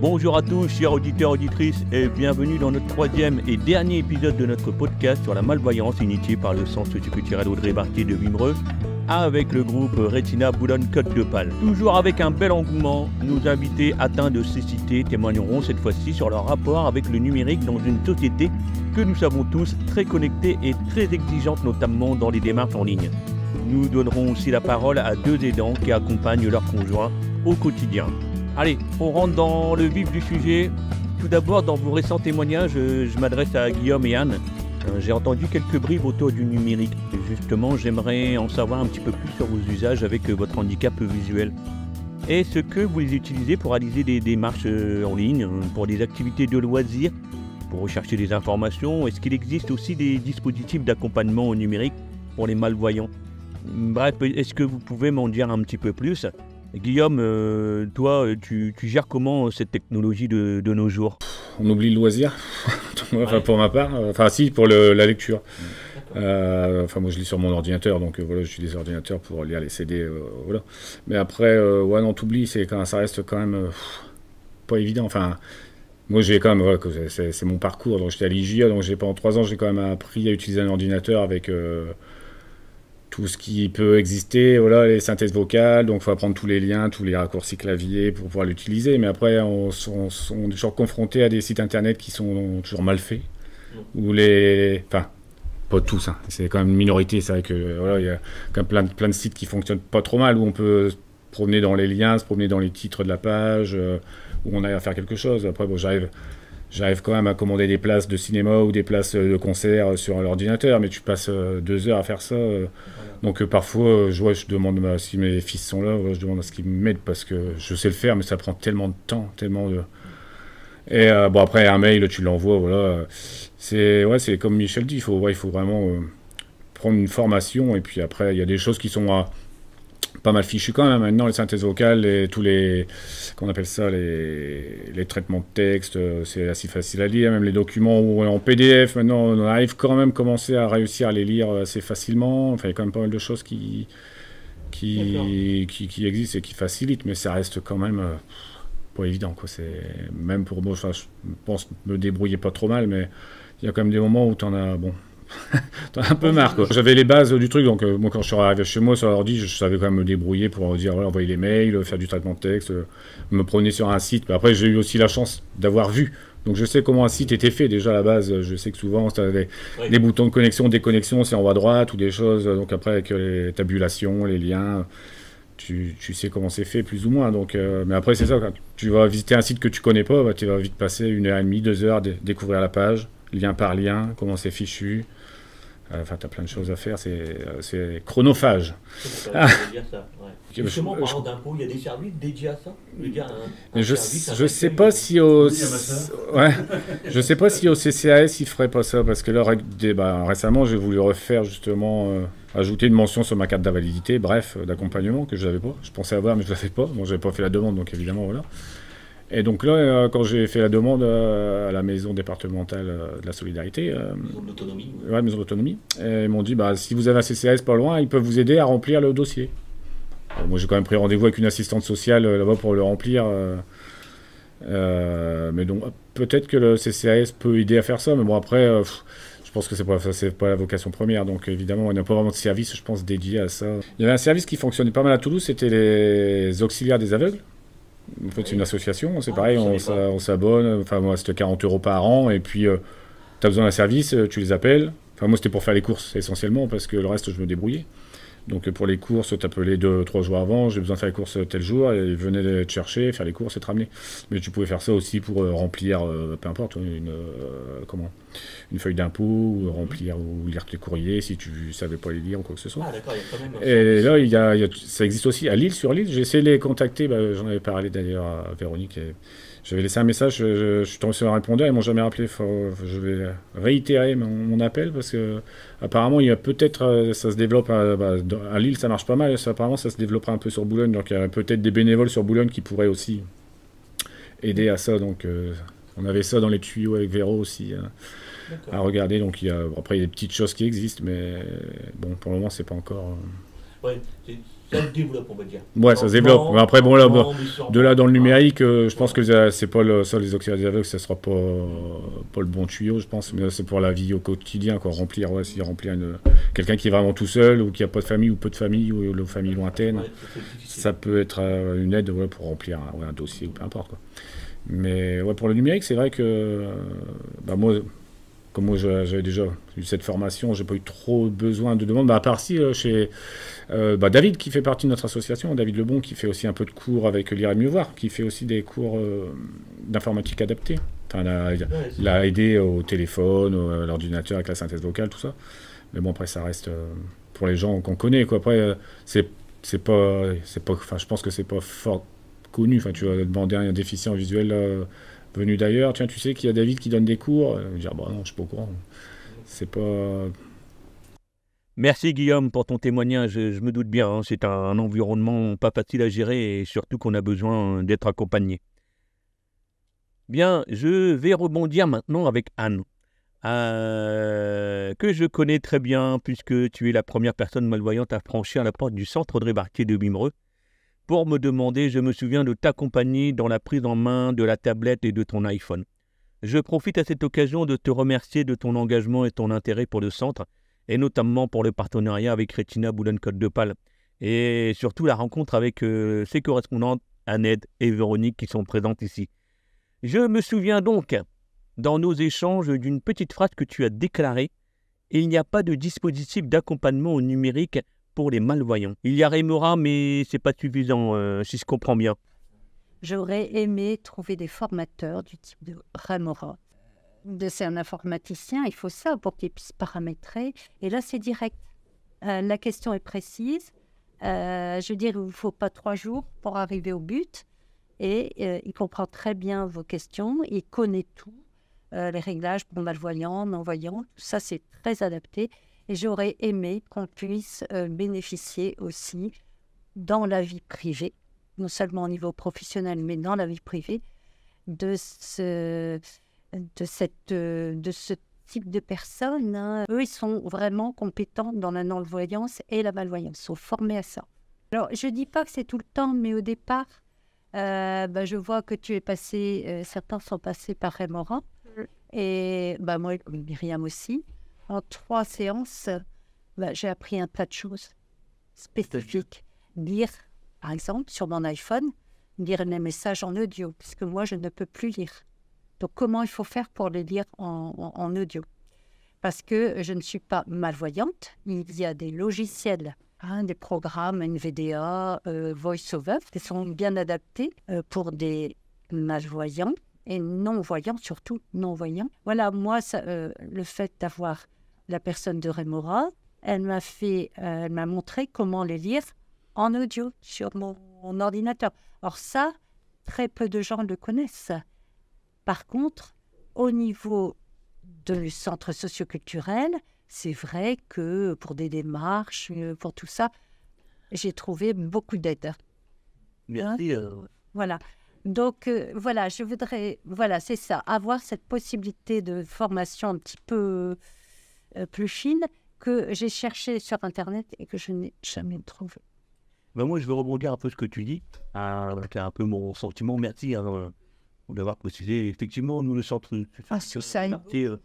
Bonjour à tous, chers auditeurs, auditrices, et bienvenue dans notre troisième et dernier épisode de notre podcast sur la malvoyance initiée par le Centre culturel Audrey Barthier de Vimreux, avec le groupe Retina Boulogne-Côte de Pal. Toujours avec un bel engouement, nos invités atteints de cécité témoigneront cette fois-ci sur leur rapport avec le numérique dans une société que nous savons tous très connectée et très exigeante, notamment dans les démarches en ligne. Nous donnerons aussi la parole à deux aidants qui accompagnent leurs conjoints au quotidien. Allez, on rentre dans le vif du sujet. Tout d'abord, dans vos récents témoignages, euh, je, m'adresse à Guillaume et Anne. Euh, j'ai entendu quelques bribes autour du numérique. Justement, j'aimerais en savoir un petit peu plus sur vos usages avec euh, votre handicap visuel. Est-ce que vous les utilisez pour réaliser des démarches en ligne, pour des activités de loisirs, pour rechercher des informations Est-ce qu'il existe aussi des dispositifs d'accompagnement au numérique pour les malvoyants Bref, est-ce que vous pouvez m'en dire un petit peu plus Guillaume, euh, toi, euh, tu, gères comment euh, cette technologie de, nos jours On oublie le loisir, pour ma part. Enfin, si, pour la lecture. enfin, moi, je lis sur mon ordinateur, donc voilà, je suis des ordinateurs pour lire les CD, voilà. Mais après, ouais, non, t'oublies, c'est quand ça reste quand même pas évident. Enfin, moi, j'ai quand même, c'est, mon parcours. Donc, j'étais à l'IGIA, donc pendant trois ans, j'ai quand même appris à utiliser un ordinateur avec tout ce qui peut exister. Voilà, les synthèses vocales, donc il faut apprendre tous les liens, tous les raccourcis clavier pour pouvoir l'utiliser. Mais après, on, on, est toujours confronté à des sites internet qui sont toujours mal faits. Mm. Ou les. Enfin, pas tous, hein. c'est quand même une minorité. C'est vrai que voilà, il y a quand plein de, plein de sites qui fonctionnent pas trop mal, où on peut se promener dans les liens, se promener dans les titres de la page, euh, où on arrive à faire quelque chose. Après, bon, j'arrive j'arrive quand même à commander des places de cinéma ou des places euh, de concert euh, sur l'ordinateur, mais tu passes euh, deux heures à faire ça. Donc parfois, je, vois, je demande si mes fils sont là, je demande à ce qu'ils m'aident parce que je sais le faire, mais ça prend tellement de temps, tellement de. Et bon après un mail, tu l'envoies, voilà. C'est ouais, comme Michel dit, il faut vraiment prendre une formation et puis après il y a des choses qui sont à pas mal fichu quand même. Maintenant, les synthèses vocales et tous les, qu'on appelle ça, les, les, traitements de texte, euh, c'est assez facile à lire. Même les documents en PDF, maintenant, on arrive quand même à commencer à réussir à les lire euh, assez facilement. Enfin, il y a quand même pas mal de choses qui, qui, qui, existent et qui facilitent, mais ça reste quand même euh, pas évident. Quoi. C'est, même pour moi, je pense me débrouiller pas trop mal, mais il y a quand même des moments où tu en as. Bon, T'en as un peu marre, quoi. J'avais les bases du truc, donc euh, moi quand je suis arrivé chez moi sur l'ordi, je savais quand même me débrouiller pour euh, dire, envoyer les mails, euh, faire du traitement de texte, me promener sur un site. Après, j'ai eu aussi la chance d'avoir vu. Donc je sais comment un site était fait déjà à la base. Je sais que souvent, tu des, boutons de connexion, déconnexion, c'est en haut à droite ou des choses. Donc après, avec les tabulations, les liens, tu, sais comment c'est fait plus ou moins. Donc, mais après, c'est ça. tu vas visiter un site que tu connais pas, bah, tu vas vite passer une heure et demie, deux heures, découvrir la page, lien par lien, comment c'est fichu. Enfin, tu plein de choses à faire, c'est euh, chronophage. Ah. Justement, il y a des services dédiés à ça Je ne sais pas si au... je sais pas si au CCAS, ils ne feraient pas ça, parce que là, bah, récemment, j'ai voulu refaire justement... Euh, ajouter une mention sur ma carte d'invalidité, bref, euh, d'accompagnement que je n'avais pas. Je pensais avoir, mais je ne l'avais pas. Bon, je n'avais pas fait la demande, donc évidemment, voilà. Et donc là, euh, quand j'ai fait la demande euh, à la maison départementale euh, de la solidarité, maison maison d'autonomie, ils m'ont dit bah, si vous avez un CCAS pas loin, ils peuvent vous aider à remplir le dossier. moi, j'ai quand même pris rendez-vous avec une assistante sociale là-bas pour le remplir. mais donc, peut-être que le CCAS peut aider à faire ça, mais bon, après, je pense que c'est pas, c'est pas la vocation première, donc évidemment, on a pas vraiment de service, je pense, dédié à ça. Il y avait un service qui fonctionnait pas mal à Toulouse, c'était les auxiliaires des aveugles. En fait, c'est une association, c'est ah, pareil, on s'abonne, enfin moi c'était 40 euros par an, et puis euh, tu as besoin d'un service, euh, tu les appelles. Enfin moi c'était pour faire les courses essentiellement, parce que le reste je me débrouillais. Donc pour les courses, t'appelais deux, trois jours avant, j'ai besoin de faire les courses tel jour, et ils venaient te chercher, faire les courses et te ramener. Mais tu pouvais faire ça aussi pour euh, remplir, euh, peu importe, hein, une, euh, comment, une feuille d'impôt, ou remplir, ou lire tes courriers si tu savais pas les lire ou quoi que ce soit. Ah, d'accord, il y a quand même. Et là, y, ça existe aussi à Lille, sur Lille. J'ai essayé de les contacter, bah, j'en avais parlé d'ailleurs à Véronique. Et, j'avais laissé un message, je, suis tombé sur un répondeur, ils m'ont jamais rappelé. je vais réitérer mon, appel parce que apparemment il y a peut-être, euh, ça se développe euh, bah, à, Lille, ça marche pas mal. apparemment ça se développera un peu sur Boulogne, donc il y a peut-être des bénévoles sur Boulogne qui pourraient aussi aider à ça. Donc euh, on avait ça dans les tuyaux avec Véro aussi à regarder. Donc il après il y a des petites choses qui existent, mais bon pour le moment c'est pas encore. Ça se développe, on va dire. Ouais, ça se développe. après, bon, là, de là, dans le numérique, euh, je pense que c'est pas le, ça, les auxiliaires aveugles, ça sera pas, pas le bon tuyau, je pense. Mais c'est pour la vie au quotidien, quoi. Remplir, ouais, si remplir une... quelqu'un qui est vraiment tout seul, ou qui a pas de famille, ou peu de famille, ou une famille lointaine, ça peut être euh, une aide ouais, pour remplir un, dossier, ou peu importe, Mais ouais, pour le numérique, c'est vrai que euh, bah, moi, comme moi j'avais déjà eu cette formation, j'ai pas eu trop besoin de demander. Bah, à part si euh, chez euh, bah, David qui fait partie de notre association, David Lebon qui fait aussi un peu de cours avec Lire et mieux voir, qui fait aussi des cours euh, d'informatique adaptée. Enfin, la, aidé au téléphone, à l'ordinateur avec la synthèse vocale, tout ça. Mais bon après ça reste pour les gens qu'on connaît quoi. Après c'est pas c'est pas. Enfin je pense que c'est pas fort connu. Enfin tu vas demander à un déficient visuel venu d'ailleurs, tiens, tu sais qu'il y a David qui donne des cours. Je euh, bah non, je pas au C'est pas. Merci Guillaume pour ton témoignage. Je me doute bien, hein, c'est un environnement pas facile à gérer et surtout qu'on a besoin d'être accompagné. Bien, je vais rebondir maintenant avec Anne, euh, que je connais très bien puisque tu es la première personne malvoyante à franchir la porte du centre de de Bimereux pour me demander, je me souviens de t'accompagner dans la prise en main de la tablette et de ton iPhone. Je profite à cette occasion de te remercier de ton engagement et ton intérêt pour le centre, et notamment pour le partenariat avec Retina boulogne de Pal, et surtout la rencontre avec euh, ses correspondantes Annette et Véronique qui sont présentes ici. Je me souviens donc, dans nos échanges, d'une petite phrase que tu as déclarée, il n'y a pas de dispositif d'accompagnement au numérique les malvoyants. Il y a Remora, mais c'est pas suffisant, euh, si je comprends bien. J'aurais aimé trouver des formateurs du type de Remora. C'est un informaticien, il faut ça pour qu'il puisse paramétrer. Et là, c'est direct. Euh, la question est précise. Euh, je veux dire, il ne faut pas trois jours pour arriver au but. Et il comprend très bien vos questions, il connaît tout, les réglages pour malvoyants, non-voyants, ça c'est très adapté. Et j'aurais aimé qu'on puisse euh, bénéficier aussi dans la vie privée, non seulement au niveau professionnel, mais dans la vie privée, de ce, de cette, euh, de ce type de personnes. Hein. Eux, ils sont vraiment compétents dans la non-voyance et la malvoyance, ils sont formés à ça. Alors, je ne dis pas que c'est tout le temps, mais au départ, euh, bah, je vois que tu es passé, certains sont passés par Rémorand, mm. et bah, moi, Myriam aussi en trois séances, bah, j'ai appris un tas de choses spécifiques. Lire, par exemple, sur mon iPhone, lire les messages en audio, puisque moi, je ne peux plus lire. Donc, comment il faut faire pour les lire en, audio Parce que je ne suis pas malvoyante. Il y a des logiciels, hein, des programmes NVDA, euh, VoiceOver, qui sont bien adaptés euh, pour des malvoyants et non-voyants, surtout non-voyants. Voilà, moi, euh, le fait d'avoir la personne de Remora, elle m'a fait, euh, elle m'a montré comment les lire en audio sur mon, ordinateur. Or ça, très peu de gens le connaissent. Par contre, au niveau du centre socioculturel, c'est vrai que pour des démarches, euh, pour tout ça, j'ai trouvé beaucoup d'aide. Merci. Hein euh, voilà. Donc voilà, je voudrais, voilà, c'est ça, avoir cette possibilité de formation un petit peu euh, plus fine que j'ai cherché sur Internet et que je n'ai jamais trouvé. Ben, moi, je veux rebondir un peu ce que tu dis. Hein, c'est un peu mon sentiment. Merci hein, euh, d'avoir précisé. Effectivement, nous, le centre ah, euh,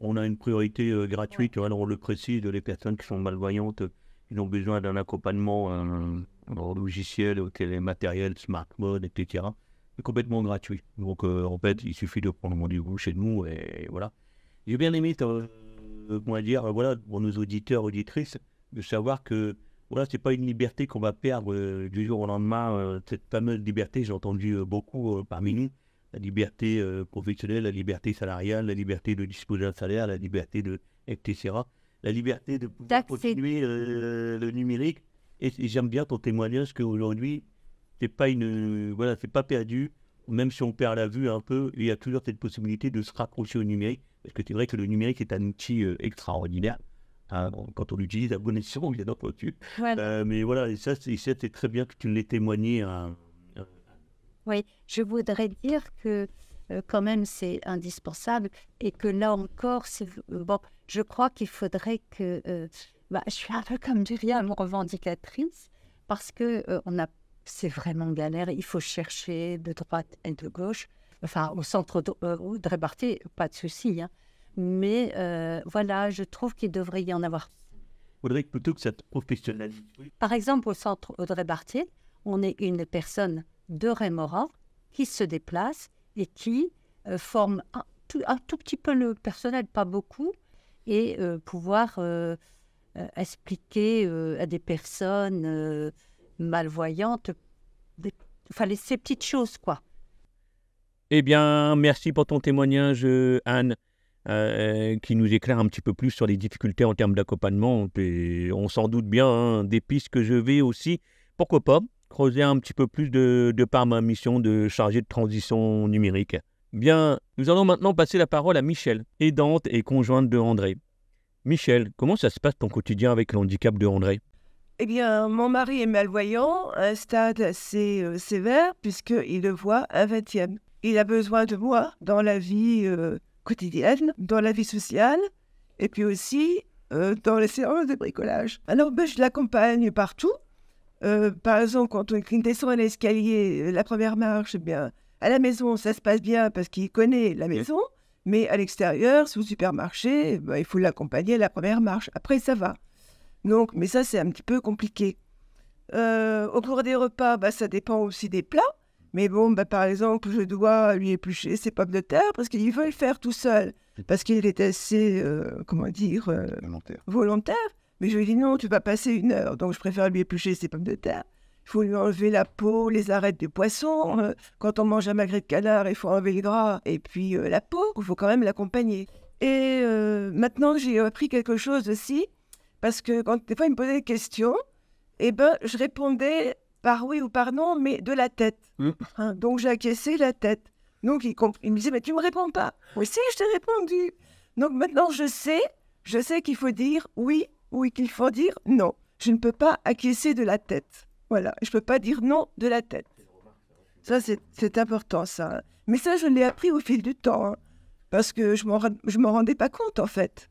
on a une priorité gratuite. Alors, on le précise, les personnes qui sont malvoyantes, ils ont besoin d'un accompagnement logiciel, matériel, smartphone, etc. C'est complètement gratuit. Donc, en fait, il suffit de prendre rendez-vous chez nous et voilà. J'ai bien aimé dire, euh, voilà, pour nos auditeurs, auditrices, de savoir que voilà, n'est pas une liberté qu'on va perdre euh, du jour au lendemain. Euh, cette fameuse liberté, j'ai entendu beaucoup parmi nous, la liberté professionnelle, la liberté salariale, la liberté de disposer d'un salaire, la liberté de etc. La liberté de continuer le numérique. Et, j'aime bien ton témoignage qu'aujourd'hui, c'est pas une voilà, c'est pas perdu. Même si on perd la vue un peu, il y a toujours cette possibilité de se raccrocher au numérique parce que c'est vrai que le numérique est un outil euh, extraordinaire. Hein, quand on l'utilise à bon escient, bien entendu. Euh, mais voilà, et ça, c'était très bien que tu l'aies témoigné. Hein. Oui, je voudrais dire que euh, quand même, c'est indispensable. Et que là encore, euh, bon, je crois qu'il faudrait que. Bah, je suis un peu comme mon revendicatrice, parce que on a, c'est vraiment galère. Il faut chercher de droite et de gauche enfin au centre audrey euh, Bartier, pas de souci. Hein. Mais euh, voilà, je trouve qu'il devrait y en avoir. Audrey, plutôt que cette professionnalité. Par exemple, au centre audrey Bartier, on est une personne de Rémorat qui se déplace et qui euh, forme un tout, petit peu le personnel, pas beaucoup, et pouvoir expliquer à des personnes malvoyantes enfin, ces petites choses, quoi. Eh bien, merci pour ton témoignage, Anne, euh, qui nous éclaire un petit peu plus sur les difficultés en termes d'accompagnement. on s'en doute bien hein, des pistes que je vais aussi, pourquoi pas, creuser un petit peu plus de, par ma mission de chargé de transition numérique. Bien, nous allons maintenant passer la parole à Michel, aidante et conjointe de André. Michel, comment ça se passe ton quotidien avec le handicap de André Eh bien, mon mari est malvoyant, un stade assez euh, sévère, puisqu'il le voit un vingtième. Il a besoin de moi dans la vie euh, quotidienne, dans la vie sociale, et puis aussi euh, dans les séances de bricolage. Alors, ben, je l'accompagne partout. Euh, par exemple, quand on descend à l'escalier, la première marche, eh bien, à la maison, ça se passe bien parce qu'il connaît la maison. Mais à l'extérieur, sous supermarché, eh ben, il faut l'accompagner la première marche. Après, ça va. Donc, mais ça, c'est un petit peu compliqué. au cours des repas, ben, ça dépend aussi des plats. Mais bon, bah, par exemple, je dois lui éplucher ses pommes de terre parce qu'il veut le faire tout seul, hum. parce qu'il est assez, euh, comment dire, euh, volontaire. volontaire. Mais je lui dis non, tu vas passer une heure, donc je préfère lui éplucher ses pommes de terre. Il faut lui enlever la peau, les arêtes du poisson. Euh. Quand on mange un magret de canard, il faut enlever les gras et puis la peau. Il faut quand même l'accompagner. Et maintenant, j'ai appris quelque chose aussi, parce que quand des fois, il me posait des questions, eh ben, je répondais par oui ou par non, mais de la tête. Hmm. Hein, donc j'ai acquiescé la tête. Donc il, me disait, mais tu ne me réponds pas. Oui, si, je t'ai répondu. Donc maintenant, je sais, je sais qu'il faut dire oui ou qu'il faut dire non. Je ne peux pas acquiescer de la tête. Voilà, je ne peux pas dire non de la tête. Ça, c'est important, ça. Hein. Mais ça, je l'ai appris au fil du temps, hein, parce que je ne m'en rendais pas compte, en fait.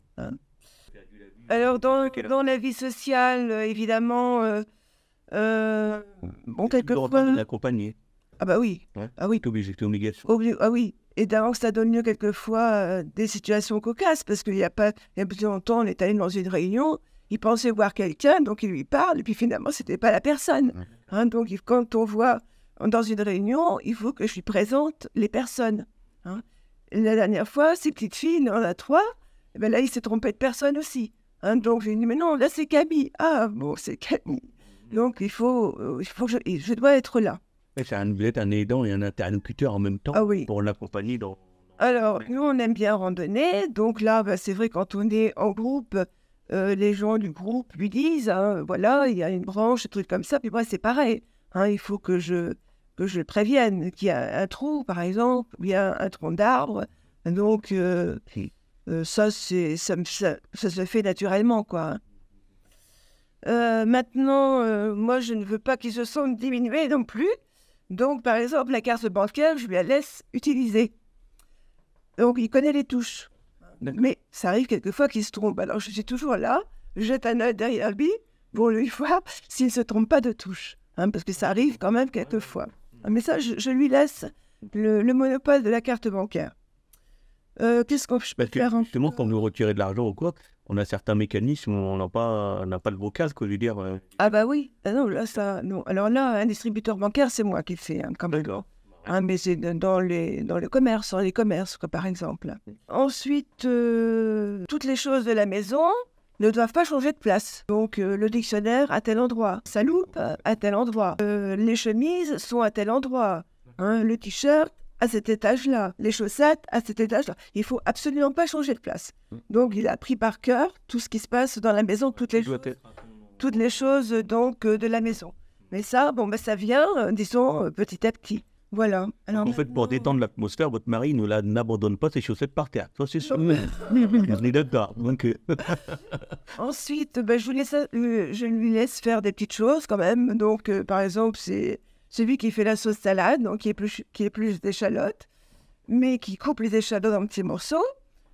Alors, dans, dans, la vie sociale, euh, évidemment, euh, euh, bon, quelquefois. l'accompagner. Ah, bah oui. Ah oui. T'es obligé, ah oui. Et d'avance, ça donne lieu quelquefois euh, des situations cocasses, parce qu'il n'y a pas, il y a plus longtemps, on est allé dans une réunion, il pensait voir quelqu'un, donc il lui parle, et puis finalement, ce n'était pas la personne. Hein, donc, quand on voit dans une réunion, il faut que je lui présente les personnes. Hein. La dernière fois, ces petites filles, il en a trois, ben là, il s'est trompé de personne aussi. Hein, donc, j'ai dit, mais non, là, c'est Camille. Ah, bon, c'est Camille. Donc, il faut, euh, il faut que je, dois être là. Mais vous êtes un aidant et un interlocuteur en même temps ah pour l'accompagner Alors, nous, on aime bien randonner. Donc là, bah, c'est vrai, quand on est en groupe, euh, les gens du groupe lui disent, hein, voilà, il y a une branche, un truc comme ça. Puis moi, c'est pareil. Hein, il faut que je, que je prévienne qu'il y a un trou, par exemple, ou bien un tronc d'arbre. Donc, euh, ça, ça, ça, se fait naturellement, quoi. Hein. Euh, maintenant, euh, moi, je ne veux pas qu'ils se sentent diminués non plus. Donc, par exemple, la carte bancaire, je lui la laisse utiliser. Donc, il connaît les touches. Mais ça arrive quelquefois qu'il se trompe. Alors, je suis toujours là, jette un œil derrière lui pour lui voir s'il ne se trompe pas de touche. Hein, parce que ça arrive quand même quelquefois. Mais ça, je, lui laisse le, monopole de la carte bancaire. Euh, qu'est-ce qu'on je peux faire Justement, quand nous retirer de l'argent ou quoi, on a certains mécanismes on n'a pas, de pas le bocal, quoi, je veux dire. Euh, ah bah oui, ah non, là, ça, non. Alors là, un distributeur bancaire, c'est moi qui le fais, quand hein, même. Hein, mais c'est dans les, dans commerces, dans les commerces, par exemple. Ensuite, euh, toutes les choses de la maison ne doivent pas changer de place. Donc, euh, le dictionnaire à tel endroit, sa loupe à tel endroit, les chemises sont à tel endroit, hein, le t-shirt à cet étage-là, les chaussettes à cet étage-là. Il faut absolument pas changer de place. Mm. Donc il a pris par cœur tout ce qui se passe dans la maison, toutes les choses, toutes les choses euh, donc euh, de la maison. Mais ça, bon, bah, ça vient, euh, disons, petit à petit. Voilà. en fait, pour détendre l'atmosphère, votre mari ne la n'abandonne pas ses chaussettes par terre. Ça, c'est sûr. On est d'accord. Ensuite, ben, je, je lui laisse faire des petites choses quand même. Donc, par exemple, c'est celui qui fait la sauce salade, donc qui est qui d'échalotes, mais qui coupe les échalotes en petits morceaux.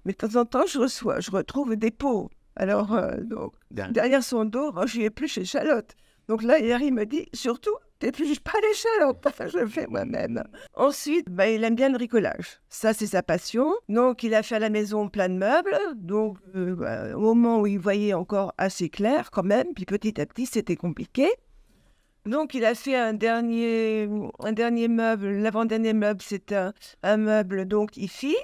Mais de temps en temps, je, reçois, je retrouve des pots. Alors, euh, donc, derrière son dos, je lui épluche échalotes. Donc là, Yari me dit, surtout, t'épluches pas l'échalote. Enfin, je le fais moi-même. Ensuite, bah, il aime bien le bricolage. Ça, c'est sa passion. Donc, il a fait à la maison plein de meubles. Donc, euh, bah, au moment où il voyait encore assez clair, quand même, puis petit à petit, c'était compliqué. Donc, il a fait un dernier, meuble. L'avant-dernier meuble, c'est un, meuble, donc, ici.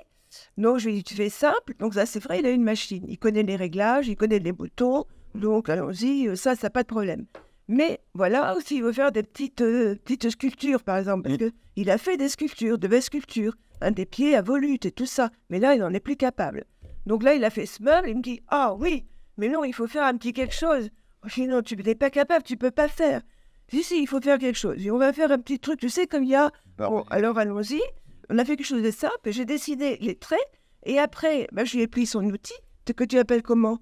Donc, je lui ai dit, tu fais simple. Donc, ça, c'est vrai, il a une machine. Il connaît les réglages, il connaît les boutons. Donc, allons-y, euh, ça, ça n'a pas de problème. Mais voilà, aussi, il veut faire des euh, petites, sculptures, par exemple, parce qu'il a fait des sculptures, de belles sculptures, un des pieds à volutes et tout ça. Mais là, il n'en est plus capable. Donc là, il a fait ce meuble, il me dit, ah oui, mais non, il faut faire un petit quelque chose. Je oh, non, tu n'es pas capable, tu peux pas faire. Si, si, il faut faire quelque chose. Et on va faire un petit truc, tu sais, comme il y a. Bah, bon, alors allons-y. On a fait quelque chose de simple. J'ai décidé les traits. Et après, bah, je lui ai pris son outil, que tu appelles comment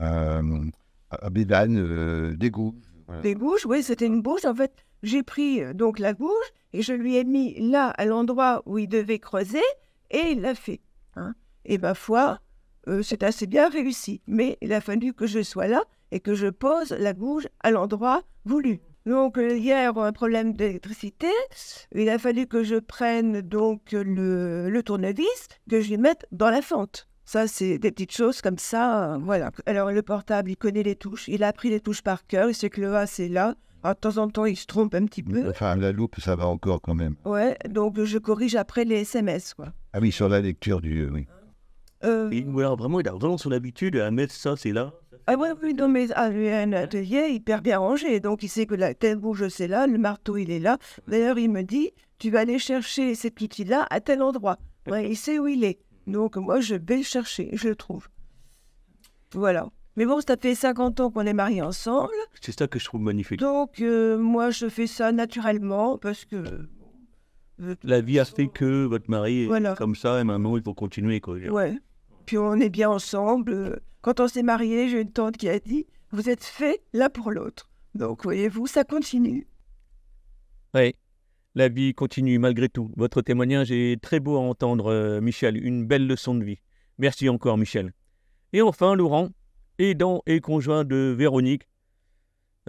euh, euh, euh, des gouges. Des gouges, oui, c'était une bouche. En fait, j'ai pris euh, donc la gouge et je lui ai mis là, à l'endroit où il devait creuser, et il l'a fait. Hein. Et ma foi, c'est assez bien réussi. Mais il a fallu que je sois là et que je pose la gouge à l'endroit voulu. Donc, hier, euh, un problème d'électricité. Il a fallu que je prenne donc le, le tournevis, que je lui mette dans la fente. Ça, c'est des petites choses comme ça. Euh, voilà. Alors, le portable, il connaît les touches. Il a appris les touches par cœur. Il sait que le A, c'est là. Ah, de temps en temps, il se trompe un petit peu. Enfin, la loupe, ça va encore quand même. Ouais, donc je corrige après les SMS, quoi. Ah oui, sur la lecture du... Oui. Euh, il, vraiment, il a vraiment son habitude à mettre ça, c'est là. Ah oui oui, non, mais lui un atelier hyper bien rangé. Donc, il sait que la telle bouge, c'est là, le marteau, il est là. D'ailleurs, il me dit, tu vas aller chercher cet outil-là à tel endroit. il sait où il est. Donc, moi, je vais le chercher, je le trouve. Voilà. Mais bon, ça fait 50 ans qu'on est mariés ensemble. C'est ça que je trouve magnifique. Donc, euh, moi, je fais ça naturellement parce que. Euh, la vie a fait que votre mari est comme ça et maintenant, il faut continuer. Quoi. Ouais puis on est bien ensemble. Quand on s'est marié, j'ai une tante qui a dit Vous êtes faits l'un pour l'autre. Donc, voyez-vous, ça continue. Oui, la vie continue malgré tout. Votre témoignage est très beau à entendre, euh, Michel. Une belle leçon de vie. Merci encore, Michel. Et enfin, Laurent, aidant et conjoint de Véronique.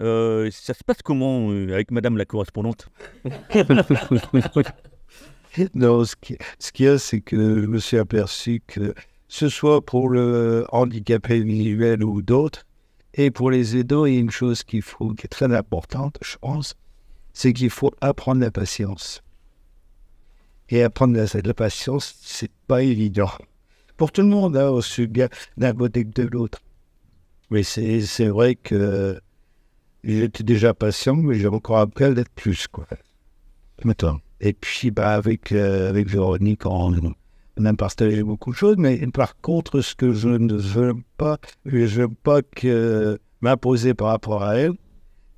Euh, ça se passe comment euh, avec Madame la correspondante Non, ce qu'il y a, c'est que je me suis aperçu que ce soit pour le handicapé visuel ou d'autres. Et pour les aidants, il y a une chose qu'il faut, qui est très importante, je pense, c'est qu'il faut apprendre la patience. Et apprendre la, patience, c'est pas évident. Pour tout le monde, on se bien d'un côté de l'autre. Mais c'est vrai que j'étais déjà patient, mais j'ai encore appris à plus. Quoi. Et puis, bah, avec, euh, avec Véronique, on, même partagé beaucoup de choses, mais par contre, ce que je ne veux pas, je veux pas que m'imposer par rapport à elle,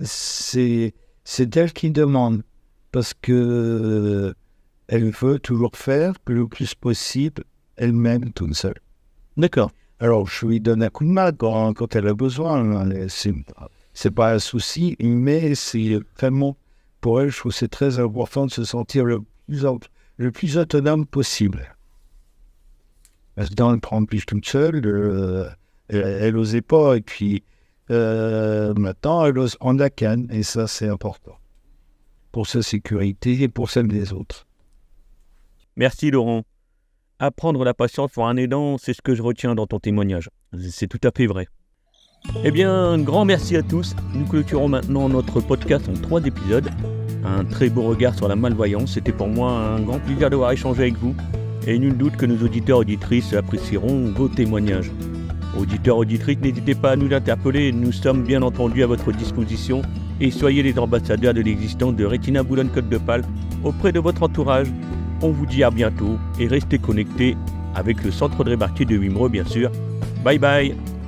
c'est c'est elle qui demande parce que euh, elle veut toujours faire le plus possible elle-même toute seule. D'accord. Alors je lui donne un coup de main quand, quand elle a besoin. Hein, c'est pas un souci, mais c'est vraiment pour elle, je trouve c'est très important de se sentir le plus, le plus autonome possible. Elle le prend toute seule. Euh, elle n'osait pas. Et puis, euh, maintenant, elle ose en la canne. Et ça, c'est important. Pour sa sécurité et pour celle des autres. Merci, Laurent. Apprendre la patience pour un aidant, c'est ce que je retiens dans ton témoignage. C'est tout à fait vrai. Eh bien, un grand merci à tous. Nous clôturons maintenant notre podcast en trois épisodes. Un très beau regard sur la malvoyance. C'était pour moi un grand plaisir d'avoir échangé avec vous et nul doute que nos auditeurs auditrices apprécieront vos témoignages. Auditeurs auditrices, n'hésitez pas à nous interpeller, nous sommes bien entendu à votre disposition et soyez les ambassadeurs de l'existence de Rétina Boulogne-Côte de Pal auprès de votre entourage. On vous dit à bientôt et restez connectés avec le Centre de répartie de Wimro bien sûr. Bye bye